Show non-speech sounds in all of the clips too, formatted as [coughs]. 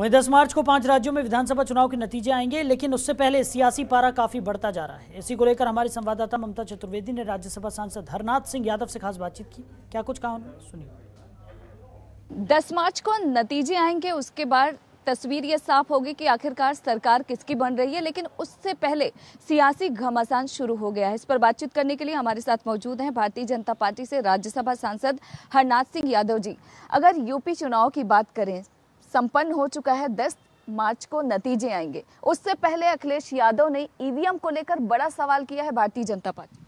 वहीं 10 मार्च को पांच राज्यों में विधानसभा चुनाव के नतीजे आएंगे लेकिन उससे पहले सियासी पारा काफी बढ़ता जा रहा है इसी को लेकर हमारी संवाददाता ममता चतुर्वेदी ने राज्यसभा सांसद हरनाथ सिंह यादव से खास बातचीत की क्या कुछ कहा उन्होंने सुनिए दस मार्च को नतीजे आएंगे उसके बाद तस्वीर ये साफ होगी कि आखिरकार सरकार किसकी बन रही है लेकिन उससे पहले सियासी घमासान शुरू हो गया है इस पर बातचीत करने के लिए हमारे साथ मौजूद हैं भारतीय जनता पार्टी से राज्यसभा सांसद हरनाथ सिंह यादव जी अगर यूपी चुनाव की बात करें संपन्न हो चुका है दस मार्च को नतीजे आएंगे उससे पहले अखिलेश यादव ने ईवीएम को लेकर बड़ा सवाल किया है भारतीय जनता पार्टी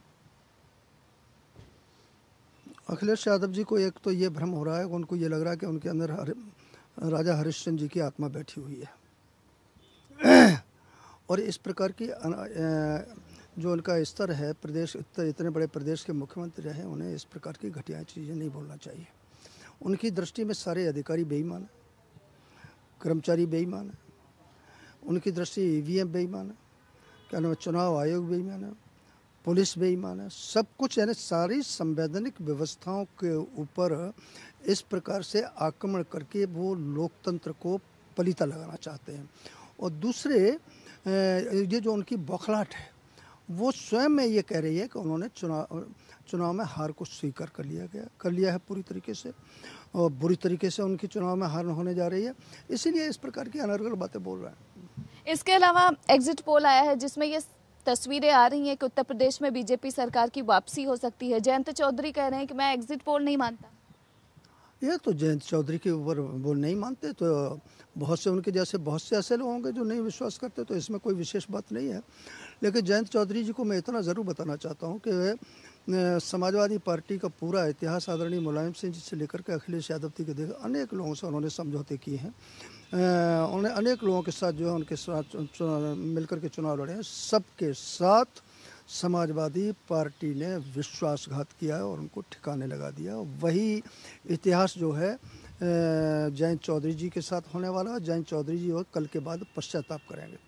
अखिलेश यादव जी को एक तो ये भ्रम हो रहा है उनको ये लग रहा है कि उनके अंदर हर, राजा हरिश्चंद जी की आत्मा बैठी हुई है और इस प्रकार की जो उनका स्तर है प्रदेश इतने बड़े प्रदेश के मुख्यमंत्री रहे उन्हें इस प्रकार की घटिया चीज़ें नहीं बोलना चाहिए उनकी दृष्टि में सारे अधिकारी बेईमान हैं कर्मचारी बेईमान है उनकी दृष्टि ई बेईमान है क्या नाम है चुनाव आयोग बेईमान है पुलिस बेईमान है सब कुछ यानी सारी संवैधानिक व्यवस्थाओं के ऊपर इस प्रकार से आक्रमण करके वो लोकतंत्र को पलीता लगाना चाहते हैं और दूसरे ये जो उनकी बौखलाहट है वो स्वयं में ये कह रही है कि उन्होंने चुनाव चुनाव में हार को स्वीकार कर लिया गया कर लिया है पूरी तरीके से और बुरी तरीके से उनकी चुनाव में हार होने जा रही है इसीलिए इस प्रकार की अनर्गल बातें बोल रहे हैं इसके अलावा एग्जिट पोल आया है जिसमें ये तस्वीरें आ रही हैं कि उत्तर प्रदेश में बीजेपी सरकार की वापसी हो सकती है जयंत चौधरी कह रहे हैं कि मैं एग्जिट पोल नहीं मानता ये तो जयंत चौधरी के ऊपर वो नहीं मानते तो बहुत से उनके जैसे बहुत से ऐसे लोग होंगे जो नहीं विश्वास करते तो इसमें कोई विशेष बात नहीं है लेकिन जयंत चौधरी जी को मैं इतना ज़रूर बताना चाहता हूँ कि समाजवादी पार्टी का पूरा इतिहास आदरणीय मुलायम सिंह जी से लेकर के अखिलेश यादव जी के देख अनेक लोगों से उन्होंने समझौते किए हैं उन्होंने अनेक लोगों के साथ जो है उनके साथ मिलकर के चुनाव लड़े हैं सबके साथ समाजवादी पार्टी ने विश्वासघात किया और उनको ठिकाने लगा दिया वही इतिहास जो है जयंत चौधरी जी के साथ होने वाला जयंत चौधरी जी और कल के बाद पश्चाताप करेंगे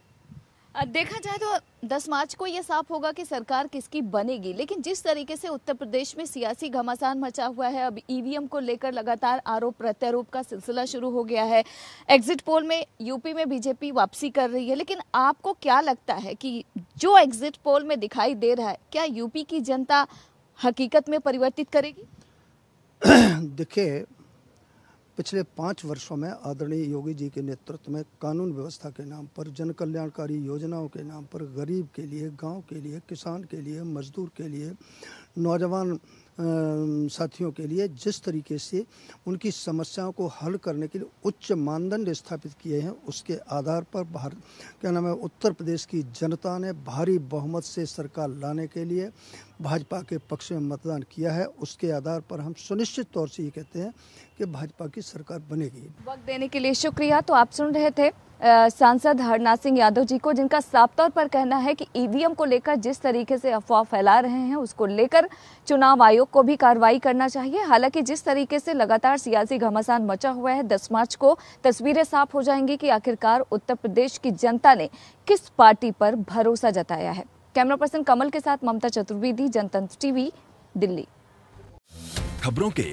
देखा जाए तो 10 मार्च को यह साफ होगा कि सरकार किसकी बनेगी लेकिन जिस तरीके से उत्तर प्रदेश में सियासी घमासान मचा हुआ है अब ईवीएम को लेकर लगातार आरोप प्रत्यारोप का सिलसिला शुरू हो गया है एग्जिट पोल में यूपी में बीजेपी वापसी कर रही है लेकिन आपको क्या लगता है कि जो एग्जिट पोल में दिखाई दे रहा है क्या यूपी की जनता हकीकत में परिवर्तित करेगी [coughs] देखिए पिछले पाँच वर्षों में आदरणीय योगी जी के नेतृत्व में कानून व्यवस्था के नाम पर जन कल्याणकारी योजनाओं के नाम पर गरीब के लिए गांव के लिए किसान के लिए मजदूर के लिए नौजवान साथियों के लिए जिस तरीके से उनकी समस्याओं को हल करने के लिए उच्च मानदंड स्थापित किए हैं उसके आधार पर भारत क्या नाम है उत्तर प्रदेश की जनता ने भारी बहुमत से सरकार लाने के लिए भाजपा के पक्ष में मतदान किया है उसके आधार पर हम सुनिश्चित तौर से ये कहते हैं कि भाजपा की सरकार बनेगी वक्त देने के लिए शुक्रिया तो आप सुन रहे थे सांसद हरनाथ सिंह यादव जी को जिनका साफ तौर पर कहना है कि ईवीएम को लेकर जिस तरीके से अफवाह फैला रहे हैं उसको लेकर चुनाव आयोग को भी कार्रवाई करना चाहिए हालांकि जिस तरीके से लगातार सियासी घमासान मचा हुआ है 10 मार्च को तस्वीरें साफ हो जाएंगी कि आखिरकार उत्तर प्रदेश की जनता ने किस पार्टी पर भरोसा जताया है कैमरा पर्सन कमल के साथ ममता चतुर्वेदी जनतंत्र टीवी दिल्ली खबरों के